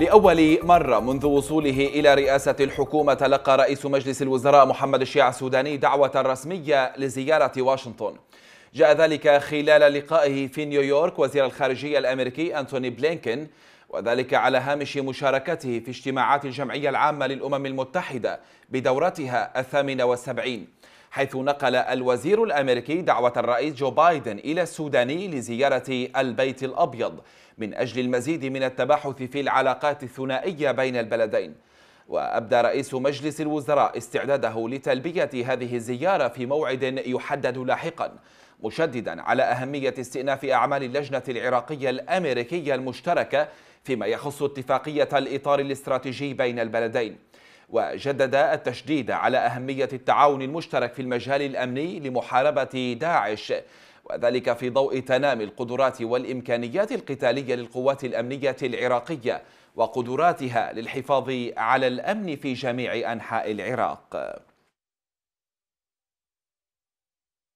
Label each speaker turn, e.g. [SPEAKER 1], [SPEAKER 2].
[SPEAKER 1] لأول مرة منذ وصوله إلى رئاسة الحكومة تلقى رئيس مجلس الوزراء محمد الشيع السوداني دعوة رسمية لزيارة واشنطن جاء ذلك خلال لقائه في نيويورك وزير الخارجية الأمريكي أنتوني بلينكين وذلك على هامش مشاركته في اجتماعات الجمعية العامة للأمم المتحدة بدورتها الثامنة والسبعين حيث نقل الوزير الأمريكي دعوة الرئيس جو بايدن إلى السوداني لزيارة البيت الأبيض من أجل المزيد من التباحث في العلاقات الثنائية بين البلدين وأبدى رئيس مجلس الوزراء استعداده لتلبية هذه الزيارة في موعد يحدد لاحقا مشددا على أهمية استئناف أعمال اللجنة العراقية الأمريكية المشتركة فيما يخص اتفاقية الإطار الاستراتيجي بين البلدين وجدد التشديد على أهمية التعاون المشترك في المجال الأمني لمحاربة داعش وذلك في ضوء تنامي القدرات والإمكانيات القتالية للقوات الأمنية العراقية وقدراتها للحفاظ على الأمن في جميع أنحاء العراق